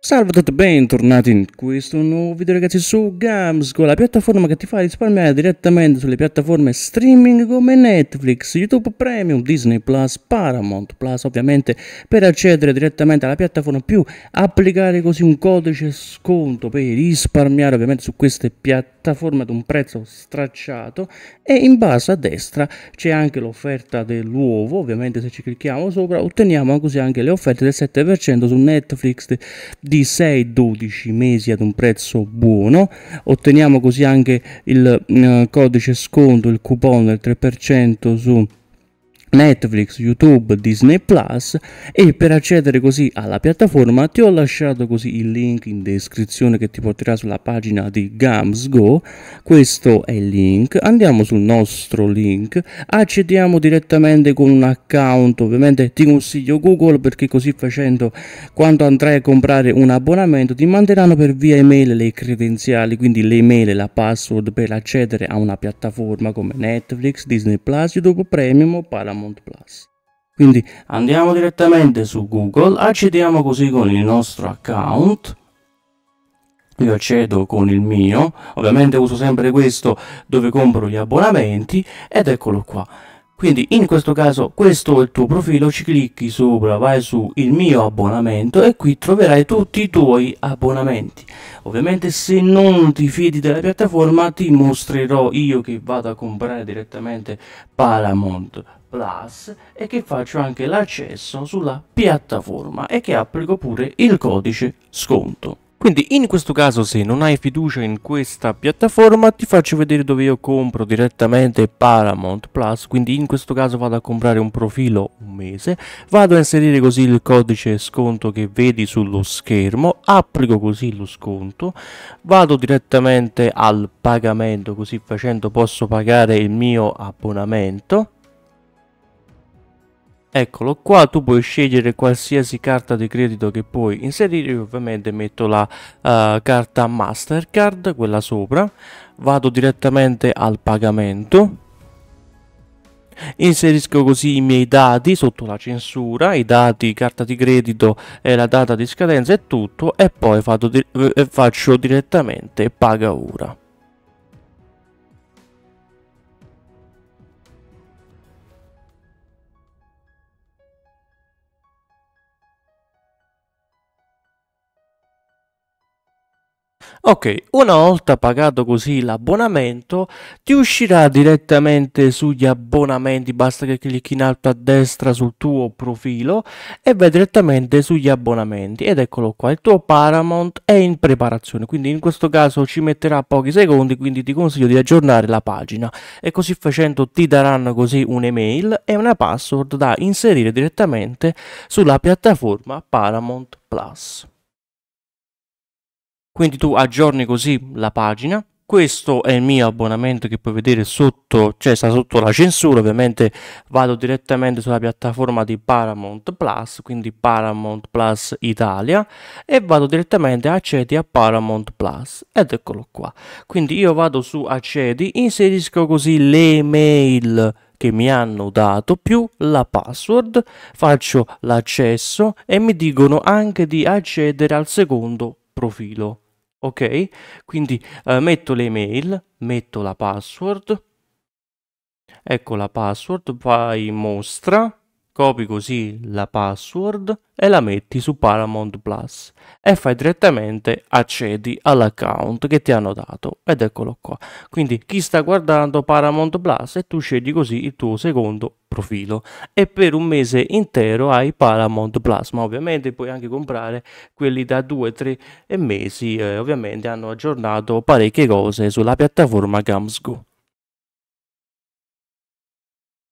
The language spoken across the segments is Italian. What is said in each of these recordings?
Salve a tutti, bentornati in questo nuovo video ragazzi su Gamsco, la piattaforma che ti fa risparmiare direttamente sulle piattaforme streaming come Netflix, YouTube Premium, Disney Plus, Paramount Plus ovviamente per accedere direttamente alla piattaforma più applicare così un codice sconto per risparmiare ovviamente su queste piattaforme piattaforma ad un prezzo stracciato e in basso a destra c'è anche l'offerta dell'uovo, ovviamente se ci clicchiamo sopra otteniamo così anche le offerte del 7% su Netflix di 6-12 mesi ad un prezzo buono, otteniamo così anche il eh, codice sconto, il coupon del 3% su Netflix, YouTube, Disney Plus e per accedere così alla piattaforma ti ho lasciato così il link in descrizione che ti porterà sulla pagina di Gams Go. Questo è il link. Andiamo sul nostro link, accediamo direttamente con un account. Ovviamente ti consiglio Google perché così facendo quando andrai a comprare un abbonamento ti manderanno per via email le credenziali, quindi le email e la password per accedere a una piattaforma come Netflix, Disney Plus, YouTube Premium o Paramount Paramount Plus. Quindi andiamo direttamente su Google, accediamo così con il nostro account. Io accedo con il mio, ovviamente uso sempre questo dove compro gli abbonamenti ed eccolo qua. Quindi in questo caso questo è il tuo profilo, ci clicchi sopra, vai su il mio abbonamento e qui troverai tutti i tuoi abbonamenti. Ovviamente se non ti fidi della piattaforma ti mostrerò io che vado a comprare direttamente Paramount Plus e che faccio anche l'accesso sulla piattaforma e che applico pure il codice sconto. Quindi in questo caso se non hai fiducia in questa piattaforma ti faccio vedere dove io compro direttamente Paramount Plus, quindi in questo caso vado a comprare un profilo un mese, vado a inserire così il codice sconto che vedi sullo schermo, applico così lo sconto, vado direttamente al pagamento, così facendo posso pagare il mio abbonamento Eccolo qua, tu puoi scegliere qualsiasi carta di credito che puoi inserire, io ovviamente metto la uh, carta Mastercard, quella sopra, vado direttamente al pagamento, inserisco così i miei dati sotto la censura, i dati, carta di credito e la data di scadenza e tutto e poi di eh, faccio direttamente paga ora. Ok, una volta pagato così l'abbonamento, ti uscirà direttamente sugli abbonamenti, basta che clicchi in alto a destra sul tuo profilo e vai direttamente sugli abbonamenti ed eccolo qua, il tuo Paramount è in preparazione, quindi in questo caso ci metterà pochi secondi, quindi ti consiglio di aggiornare la pagina e così facendo ti daranno così un'email e una password da inserire direttamente sulla piattaforma Paramount Plus quindi tu aggiorni così la pagina questo è il mio abbonamento che puoi vedere sotto, cioè sta sotto la censura, ovviamente vado direttamente sulla piattaforma di Paramount Plus, quindi Paramount Plus Italia e vado direttamente a accedi a Paramount Plus ed eccolo qua. Quindi io vado su accedi, inserisco così le mail che mi hanno dato più la password, faccio l'accesso e mi dicono anche di accedere al secondo profilo ok? Quindi eh, metto l'email, metto la password, ecco la password, fai mostra, copi così la password e la metti su Paramount Plus e fai direttamente accedi all'account che ti hanno dato ed eccolo qua. Quindi chi sta guardando Paramount Plus e tu scegli così il tuo secondo profilo e per un mese intero hai Paramount Plus, ma ovviamente puoi anche comprare quelli da 2-3 eh, mesi, eh, ovviamente hanno aggiornato parecchie cose sulla piattaforma Gamsgo.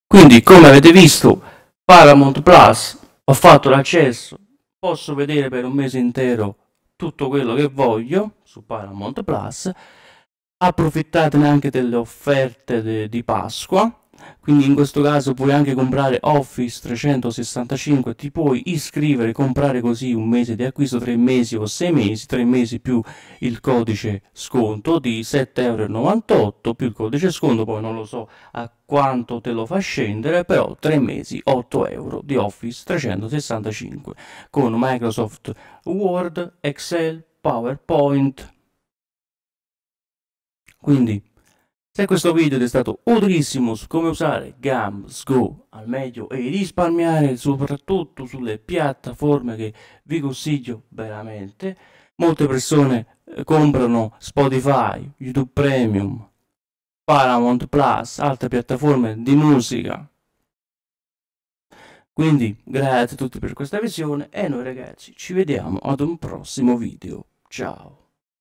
Quindi come avete visto Paramount Plus ho fatto l'accesso, posso vedere per un mese intero tutto quello che voglio su Paramount Plus approfittatene anche delle offerte de, di Pasqua quindi in questo caso puoi anche comprare Office 365 ti puoi iscrivere comprare così un mese di acquisto tre mesi o sei mesi tre mesi più il codice sconto di 7,98€ più il codice sconto poi non lo so a quanto te lo fa scendere però tre mesi 8 euro di Office 365 con Microsoft Word Excel PowerPoint quindi se questo video ti è stato utilissimo su come usare GAMS Go al meglio e risparmiare soprattutto sulle piattaforme che vi consiglio veramente, molte persone eh, comprano Spotify, YouTube Premium, Paramount Plus, altre piattaforme di musica. Quindi grazie a tutti per questa visione e noi ragazzi ci vediamo ad un prossimo video. Ciao!